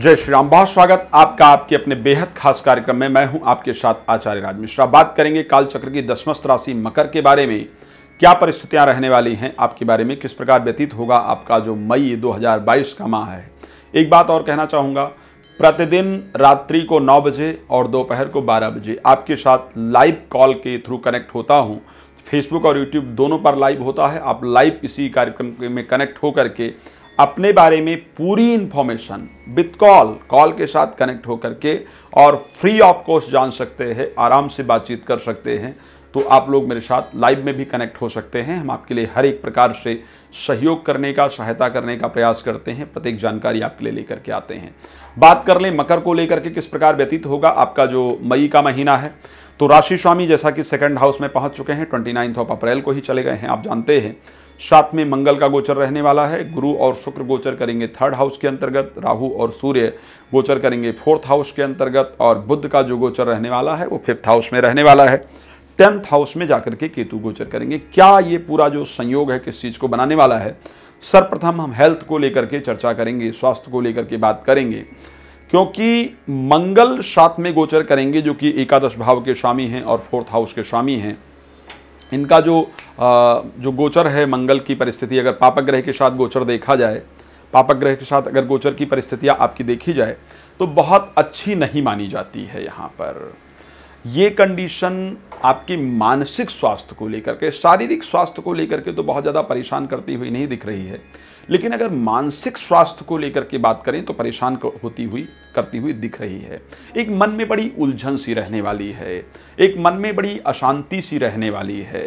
जय श्री राम बहुत स्वागत आपका आपके अपने बेहद खास कार्यक्रम में मैं हूं आपके साथ आचार्य राज मिश्रा बात करेंगे काल चक्र की दशमस्थ राशि मकर के बारे में क्या परिस्थितियां रहने वाली हैं आपके बारे में किस प्रकार व्यतीत होगा आपका जो मई 2022 का माह है एक बात और कहना चाहूँगा प्रतिदिन रात्रि को नौ बजे और दोपहर को बारह बजे आपके साथ लाइव कॉल के थ्रू कनेक्ट होता हूँ फेसबुक और यूट्यूब दोनों पर लाइव होता है आप लाइव इसी कार्यक्रम में कनेक्ट होकर के अपने बारे में पूरी इंफॉर्मेशन विथ कॉल कॉल के साथ कनेक्ट होकर के और फ्री ऑफ कॉस्ट जान सकते हैं आराम से बातचीत कर सकते हैं तो आप लोग मेरे साथ लाइव में भी कनेक्ट हो सकते हैं हम आपके लिए हर एक प्रकार से सहयोग करने का सहायता करने का प्रयास करते हैं प्रत्येक जानकारी आपके लिए लेकर के आते हैं बात कर लें मकर को लेकर के किस प्रकार व्यतीत होगा आपका जो मई का महीना है तो राशि स्वामी जैसा कि सेकंड हाउस में पहुंच चुके हैं ट्वेंटी ऑफ अप्रैल को ही चले गए हैं आप जानते हैं साथ में मंगल का गोचर रहने वाला है गुरु और शुक्र गोचर करेंगे थर्ड हाउस के अंतर्गत राहु और सूर्य गोचर करेंगे फोर्थ हाउस के अंतर्गत और बुद्ध का जो गोचर रहने वाला है वो फिफ्थ हाउस में रहने वाला है टेंथ हाउस में जाकर के केतु गोचर करेंगे क्या ये पूरा जो संयोग है किस चीज़ को बनाने वाला है सर्वप्रथम हम हेल्थ को लेकर के चर्चा करेंगे स्वास्थ्य को लेकर के बात करेंगे क्योंकि मंगल साथ में गोचर करेंगे जो कि एकादश भाव के स्वामी हैं और फोर्थ हाउस के स्वामी हैं इनका जो आ, जो गोचर है मंगल की परिस्थिति अगर पापक ग्रह के साथ गोचर देखा जाए पापक ग्रह के साथ अगर गोचर की परिस्थितियाँ आपकी देखी जाए तो बहुत अच्छी नहीं मानी जाती है यहाँ पर ये कंडीशन आपके मानसिक स्वास्थ्य को लेकर के शारीरिक स्वास्थ्य को लेकर के तो बहुत ज़्यादा परेशान करती हुई नहीं दिख रही है लेकिन अगर मानसिक स्वास्थ्य को लेकर के बात करें तो परेशान होती हुई करती हुई दिख रही है एक मन में बड़ी उलझन सी रहने वाली है एक मन में बड़ी अशांति सी रहने वाली है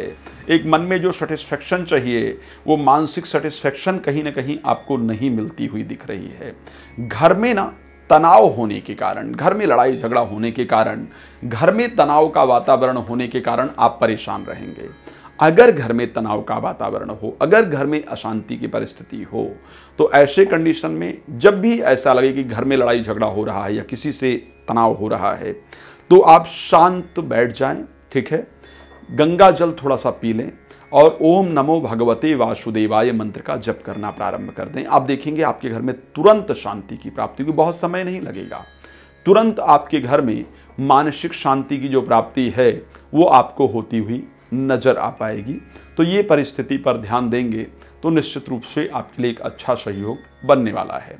एक मन में जो सेटिस्फैक्शन चाहिए वो मानसिक सेटिस्फैक्शन कहीं ना कहीं आपको नहीं मिलती हुई दिख रही है घर में ना तनाव होने के कारण घर में लड़ाई झगड़ा होने के कारण घर में तनाव का वातावरण होने के कारण आप परेशान रहेंगे अगर घर में तनाव का वातावरण हो अगर घर में अशांति की परिस्थिति हो तो ऐसे कंडीशन में जब भी ऐसा लगे कि घर में लड़ाई झगड़ा हो रहा है या किसी से तनाव हो रहा है तो आप शांत बैठ जाएं ठीक है गंगा जल थोड़ा सा पी लें और ओम नमो भगवते वासुदेवाय मंत्र का जप करना प्रारंभ कर दें आप देखेंगे आपके घर में तुरंत शांति की प्राप्ति होगी बहुत समय नहीं लगेगा तुरंत आपके घर में मानसिक शांति की जो प्राप्ति है वो आपको होती हुई नज़र आ पाएगी तो ये परिस्थिति पर ध्यान देंगे तो निश्चित रूप से आपके लिए एक अच्छा सहयोग बनने वाला है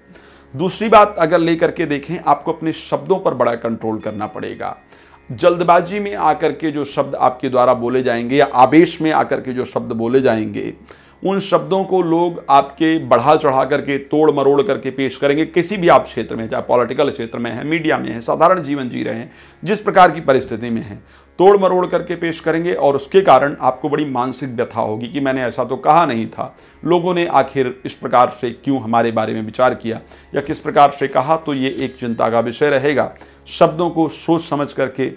दूसरी बात अगर लेकर के देखें आपको अपने शब्दों पर बड़ा कंट्रोल करना पड़ेगा जल्दबाजी में आकर के जो शब्द आपके द्वारा बोले जाएंगे या आवेश में आकर के जो शब्द बोले जाएंगे उन शब्दों को लोग आपके बढ़ा चढ़ा करके तोड़ मरोड़ करके पेश करेंगे किसी भी आप क्षेत्र में चाहे पॉलिटिकल क्षेत्र में है मीडिया में है साधारण जीवन जी रहे हैं जिस प्रकार की परिस्थिति में है तोड़ मरोड़ करके पेश करेंगे और उसके कारण आपको बड़ी मानसिक व्यथा होगी कि मैंने ऐसा तो कहा नहीं था लोगों ने आखिर इस प्रकार से क्यों हमारे बारे में विचार किया या किस प्रकार से कहा तो ये एक चिंता का विषय रहेगा शब्दों को सोच समझ करके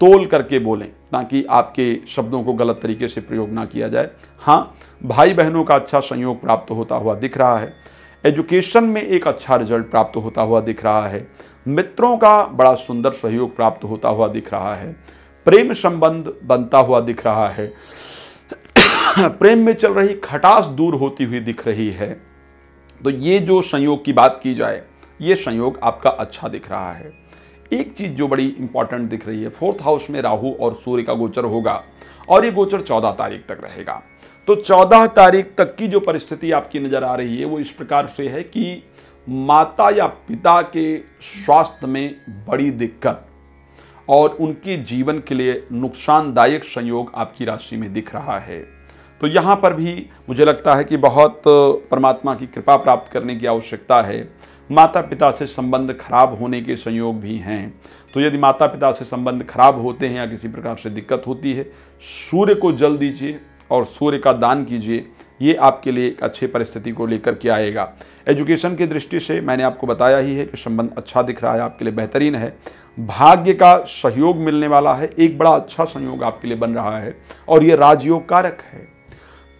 तोल करके बोलें ताकि आपके शब्दों को गलत तरीके से प्रयोग ना किया जाए हाँ भाई बहनों का अच्छा संयोग प्राप्त होता हुआ दिख रहा है एजुकेशन में एक अच्छा रिजल्ट प्राप्त होता हुआ दिख रहा है मित्रों का बड़ा सुंदर सहयोग प्राप्त होता हुआ दिख रहा है प्रेम संबंध बनता हुआ दिख रहा है प्रेम में चल रही खटास दूर होती हुई दिख रही है तो ये जो संयोग की बात की जाए ये संयोग आपका अच्छा दिख रहा है एक चीज जो बड़ी इंपॉर्टेंट दिख रही है फोर्थ हाउस में राहु और सूर्य का गोचर होगा और ये गोचर चौदह तारीख तक रहेगा तो चौदह तारीख तक की जो परिस्थिति आपकी नजर आ रही है वो इस प्रकार से है कि माता या पिता के स्वास्थ्य में बड़ी दिक्कत और उनके जीवन के लिए नुकसानदायक संयोग आपकी राशि में दिख रहा है तो यहाँ पर भी मुझे लगता है कि बहुत परमात्मा की कृपा प्राप्त करने की आवश्यकता है माता पिता से संबंध खराब होने के संयोग भी हैं तो यदि माता पिता से संबंध खराब होते हैं या किसी प्रकार से दिक्कत होती है सूर्य को जल दीजिए और सूर्य का दान कीजिए ये आपके लिए एक अच्छे परिस्थिति को लेकर के आएगा एजुकेशन की दृष्टि से मैंने आपको बताया ही है कि संबंध अच्छा दिख रहा है आपके लिए बेहतरीन है भाग्य का सहयोग मिलने वाला है एक बड़ा अच्छा संयोग आपके लिए बन रहा है और ये राजयोग कारक है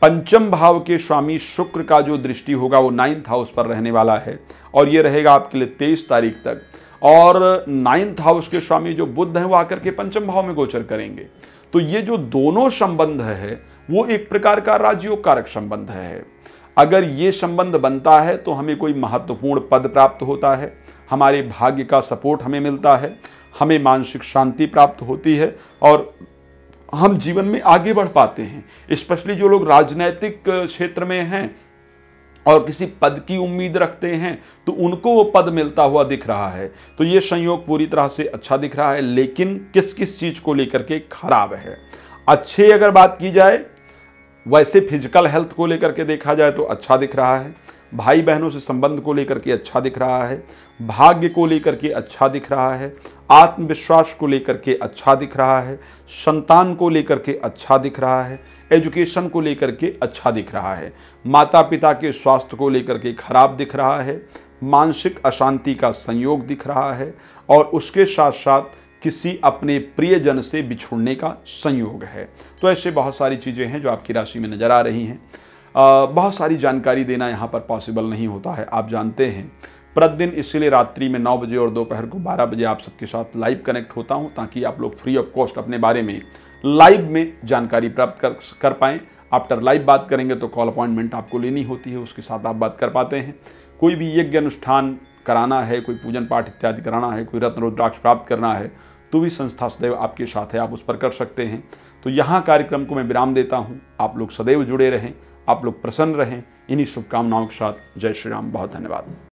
पंचम भाव के स्वामी शुक्र का जो दृष्टि होगा वो नाइन्थ हाउस पर रहने वाला है और ये रहेगा आपके लिए तेईस तारीख तक और नाइन्थ हाउस के स्वामी जो बुद्ध हैं वो आकर के पंचम भाव में गोचर करेंगे तो ये जो दोनों संबंध है वो एक प्रकार का राजयोग कारक संबंध है अगर ये संबंध बनता है तो हमें कोई महत्वपूर्ण पद प्राप्त होता है हमारे भाग्य का सपोर्ट हमें मिलता है हमें मानसिक शांति प्राप्त होती है और हम जीवन में आगे बढ़ पाते हैं स्पेशली जो लोग राजनैतिक क्षेत्र में हैं और किसी पद की उम्मीद रखते हैं तो उनको वो पद मिलता हुआ दिख रहा है तो ये संयोग पूरी तरह से अच्छा दिख रहा है लेकिन किस किस चीज़ को लेकर के खराब है अच्छे अगर बात की जाए वैसे फिजिकल हेल्थ को लेकर के देखा जाए तो अच्छा दिख रहा है भाई बहनों से संबंध को लेकर के अच्छा दिख रहा है भाग्य को लेकर के अच्छा दिख रहा है आत्मविश्वास को लेकर के अच्छा दिख रहा है संतान को लेकर के अच्छा दिख रहा है एजुकेशन को लेकर के अच्छा दिख रहा है माता पिता के स्वास्थ्य को लेकर के खराब दिख रहा है मानसिक अशांति का संयोग दिख रहा है और उसके साथ साथ किसी अपने प्रियजन से बिछुड़ने का संयोग है तो ऐसे बहुत सारी चीज़ें हैं जो आपकी राशि में नज़र आ रही हैं बहुत सारी जानकारी देना यहाँ पर पॉसिबल नहीं होता है आप जानते हैं प्रतिदिन इसलिए रात्रि में नौ बजे और दोपहर को बारह बजे आप सबके साथ लाइव कनेक्ट होता हूँ ताकि आप लोग फ्री ऑफ कॉस्ट अपने बारे में लाइव में जानकारी प्राप्त कर कर पाएँ आफ्टर लाइव बात करेंगे तो कॉल अपॉइंटमेंट आपको लेनी होती है उसके साथ आप बात कर पाते हैं कोई भी यज्ञ अनुष्ठान कराना है कोई पूजन पाठ इत्यादि कराना है कोई रत्न रुद्राक्ष प्राप्त करना है तो भी संस्था सदैव आपके साथ है आप उस पर कर सकते हैं तो यहाँ कार्यक्रम को मैं विराम देता हूँ आप लोग सदैव जुड़े रहें आप लोग प्रसन्न रहें इन्हीं शुभकामनाओं के साथ जय श्री राम बहुत धन्यवाद